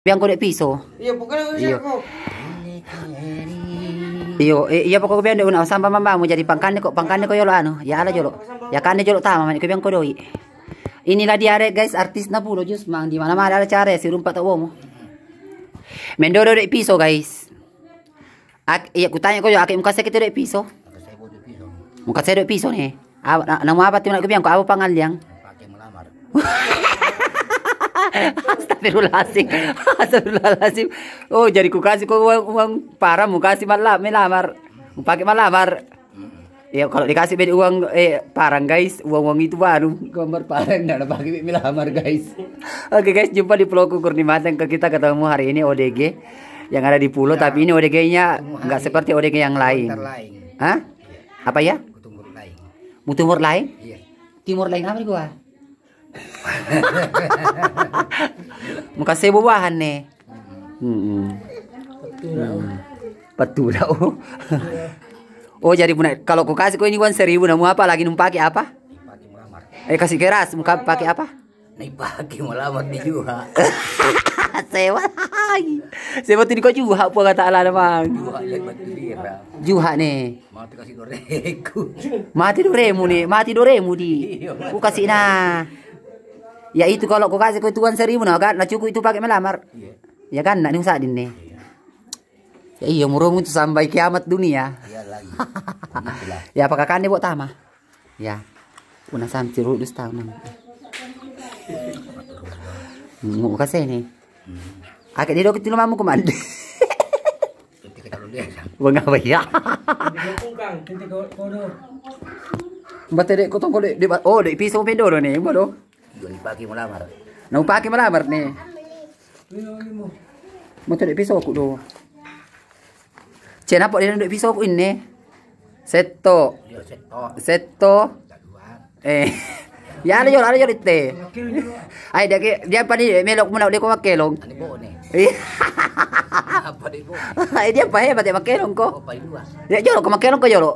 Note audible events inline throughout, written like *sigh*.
Biang ko piso. Iya, bukan iya. Iyo, iya, eh, iya pokok ko biang una oh, samba mama mau jadi pangkane kok pangkane kok yolo anu. Ya ala jolo. Ya kane jolo tama mama ko biang ko doi. Inilah dia re guys artis na pulo jus mang di mana mana ada cara si rumpat tau mo. Mendoro dek piso guys. Ak, iya ku tanya ko yo akik muka sakit dek piso. Muka saya dek piso nih. Apa, nama apa tuh nak biang kau apa pangal yang? *laughs* Astagfirullahaladzim. Astagfirullahaladzim. Oh, jadi ku kasih ku uang, uang parah mu kasih malam, melamar. Pakai malamar. Ya kalau dikasih beda uang eh parang guys, uang-uang itu baru gambar parang gak ada pakai melamar guys. Oke okay, guys, jumpa di Pulau Kurni Mateng ke kita ketemu hari ini ODG yang ada di pulau ya, tapi ini ODG-nya nggak seperti ODG yang lain. lain. Hah? Iya. Apa ya? Mutumur lain. Mutumur lain? Iya. Timur lain apa gua? Makasih buahan nih. Oh jadi punya kalau ku kasih kau ini kan seribu namu apa lagi numpaki apa? Pakai melamar. Eh kasih keras muka pakai apa? Nih pakai melamar di juga. *laughs* Sewa lagi. Sewa tadi kau juha. apa kata Allah bang? Juga lebat nih. Mati kasih doreku. *laughs* Mati doremu nih. Mati doremu di. Iya. Ku kasih nah. Ya itu kalau kau kasih kau tuan seribu nak kan, nah cukup itu pakai melamar. Iya. Ya kan, nak nusa din nih. Iya. Ya iya murung itu sampai kiamat dunia. Iya lagi. *laughs* ya apakah kan buat tama? Ya. Una sam tiru dus tahun. Mau kasih nih. Hmm. Akak dia dokter mamu kemana? Mengapa ya? Mbak Tedek, kau tongkol dek, oh dek pisau pedo nih, bodoh. Yun pagi malamar. Nau mo malamar ni. Mau tidak pisau aku do. Cina ya, eh, *laughs* ya, *laughs* eh. *laughs* apa dia pisau ini? Seto. Seto. Eh. Ya ada jor, ada jor itu. dia dia apa melok mana dia kau pakai long. Ani bo ni. Apa dia bo? dia apa pakai long kau? Ya oh, jor kau pakai long kau jor.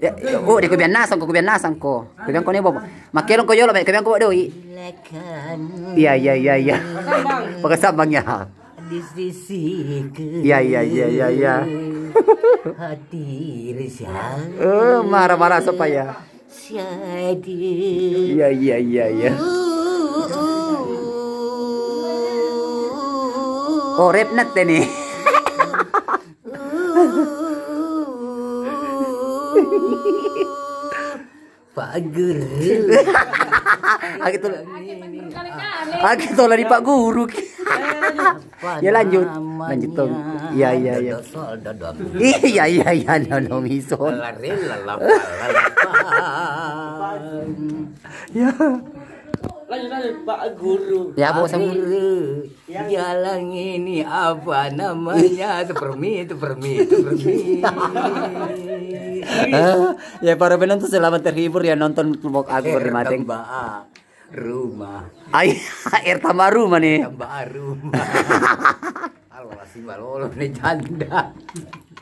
Ya, ya, o de ko kubian sanko ko bianna sanko ko bianko ne bobo makelo ko yolo be ko doi iya iya iya iya pagasabang ya iya iya iya iya iya hati risya eh marah-marah supaya sedih iya iya iya iya uh, uh, uh. Oh, rap natin eh. Pak Guru. Aki tolak. Aki tolak di Pak Guru. ya lanjut. Lanjut Tom. ya ya ya Iya iya iya no no Ya lanjut lanjut Pak Guru. Ya Pak Guru. Yang... Ya. Ya, Jalan ini apa namanya? Itu *laughs* permi, itu permi, itu permi. *laughs* Ah, ya para penonton tuh selamat terhibur ya nonton kelompok aku di Mateng. Rumah. Ay, *laughs* air tambah rumah nih. Tambah rumah. Allah sih balolo nih janda.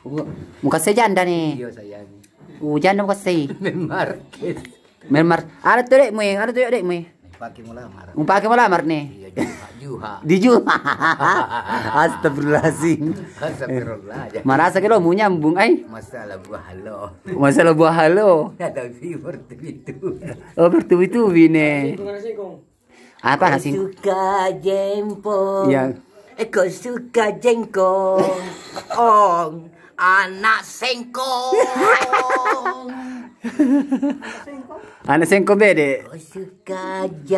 Oh, muka saya janda nih. Iya saya. Uh, janda muka Memar. Memar. Ada tuh dek, mui. Ada tuh dek, mui. Pakai melamar. Pak melamar nih. Iya, juha. *laughs* Di juha. *laughs* astagfirullahaladzim. Astagfirullah. Marasa kilo mau nyambung ai. Masalah buah halo. Masalah buah halo. *laughs* Ada viewer itu. Oh, bertubi-tubi nih. Apa sih? Suka jempol. Iya. Eko suka jengkol. Ong anak sengkong. *laughs* anak sengkong bede. Eh? Oh, suka